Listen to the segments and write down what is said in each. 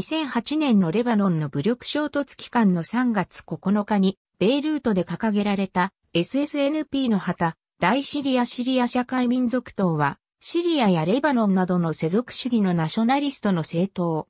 2008年のレバノンの武力衝突期間の3月9日に、ベイルートで掲げられた SSNP の旗、大シリアシリア社会民族党は、シリアやレバノンなどの世俗主義のナショナリストの政党。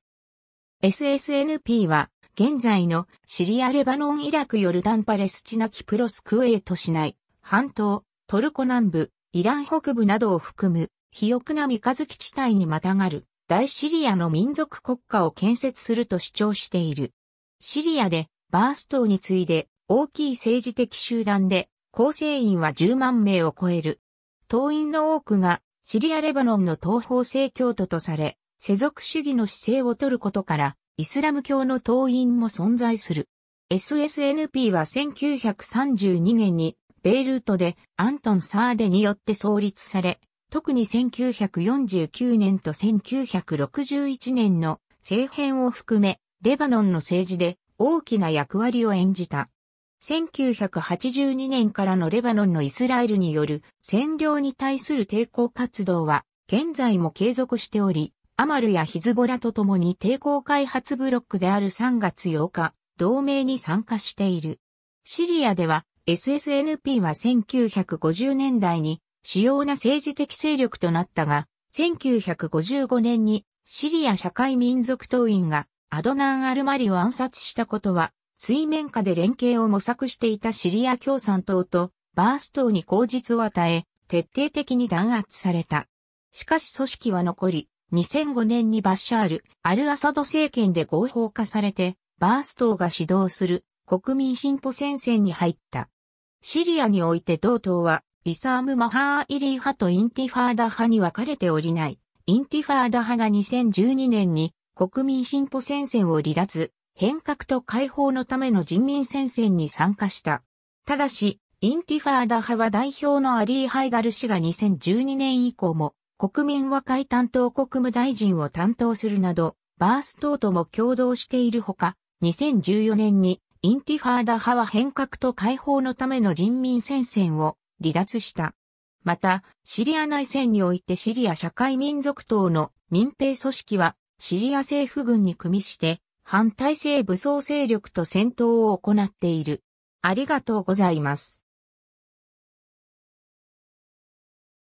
SSNP は、現在のシリア・レバノン・イラク・ヨルダン・パレスチナ・キプロス・クウェート市内、半島、トルコ南部、イラン北部などを含む、肥沃な三日月地帯にまたがる大シリアの民族国家を建設すると主張している。シリアでバース島に次いで大きい政治的集団で構成員は10万名を超える。党員の多くがシリアレバノンの東方正教徒とされ、世俗主義の姿勢を取ることからイスラム教の党員も存在する。SSNP は1932年にベイルートでアントン・サーデによって創立され、特に1949年と1961年の政変を含め、レバノンの政治で大きな役割を演じた。1982年からのレバノンのイスラエルによる占領に対する抵抗活動は現在も継続しており、アマルやヒズボラと共に抵抗開発ブロックである3月8日、同盟に参加している。シリアでは SSNP は1950年代に主要な政治的勢力となったが、1955年にシリア社会民族党員がアドナン・アルマリを暗殺したことは、水面下で連携を模索していたシリア共産党とバース党に口実を与え、徹底的に弾圧された。しかし組織は残り、2005年にバッシャール・アルアサド政権で合法化されて、バース党が指導する国民進歩戦線に入った。シリアにおいて同党はイサーム・マハー・イリー派とインティファーダ派に分かれておりない。インティファーダ派が2012年に国民進歩戦線を離脱、変革と解放のための人民戦線に参加した。ただし、インティファーダ派は代表のアリー・ハイダル氏が2012年以降も国民和解担当国務大臣を担当するなど、バース等とも共同しているほか、2014年にインティファーダ派は変革と解放のための人民戦線を離脱した。また、シリア内戦においてシリア社会民族党の民兵組織は、シリア政府軍に組みして、反体制武装勢力と戦闘を行っている。ありがとうございます。